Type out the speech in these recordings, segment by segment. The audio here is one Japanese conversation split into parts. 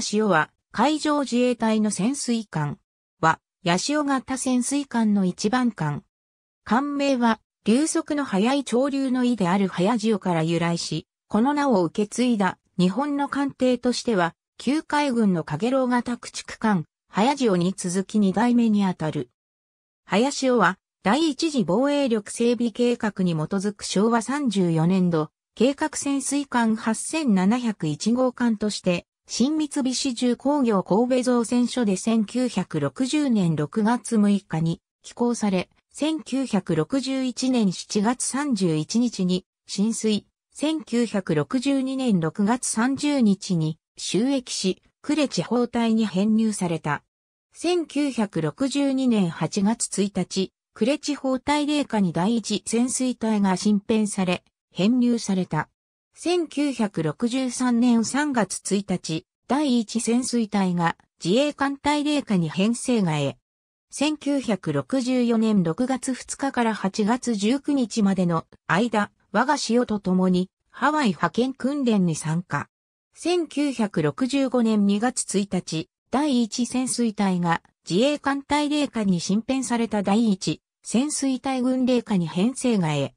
しおは海上自衛隊の潜水艦は、八潮型潜水艦の一番艦。艦名は、流速の速い潮流の意である早潮から由来し、この名を受け継いだ日本の艦艇としては、旧海軍の影楼型駆逐艦、早潮に続き二代目にあたる。早潮は、第一次防衛力整備計画に基づく昭和34年度、計画潜水艦8701号艦として、新三菱重工業神戸造船所で1960年6月6日に寄港され、1961年7月31日に浸水、1962年6月30日に収益し、呉地方隊に編入された。1962年8月1日、呉地方隊霊下に第一潜水隊が新編され、編入された。1963年3月1日、第一潜水隊が自衛艦隊霊下に編成がえ、1964年6月2日から8月19日までの間、我が潮と共にハワイ派遣訓練に参加。1965年2月1日、第一潜水隊が自衛艦隊霊下に新編された第一潜水隊軍霊下に編成がえ、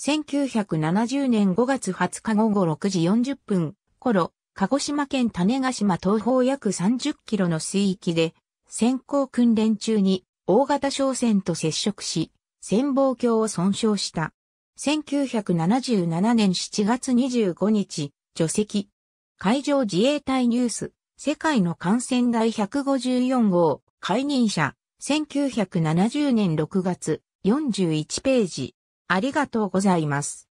1970年5月20日午後6時40分頃、鹿児島県種ヶ島東方約30キロの水域で、先行訓練中に大型商船と接触し、潜望鏡を損傷した。1977年7月25日、除籍。海上自衛隊ニュース、世界の感染第154号、解任者、1970年6月、41ページ。ありがとうございます。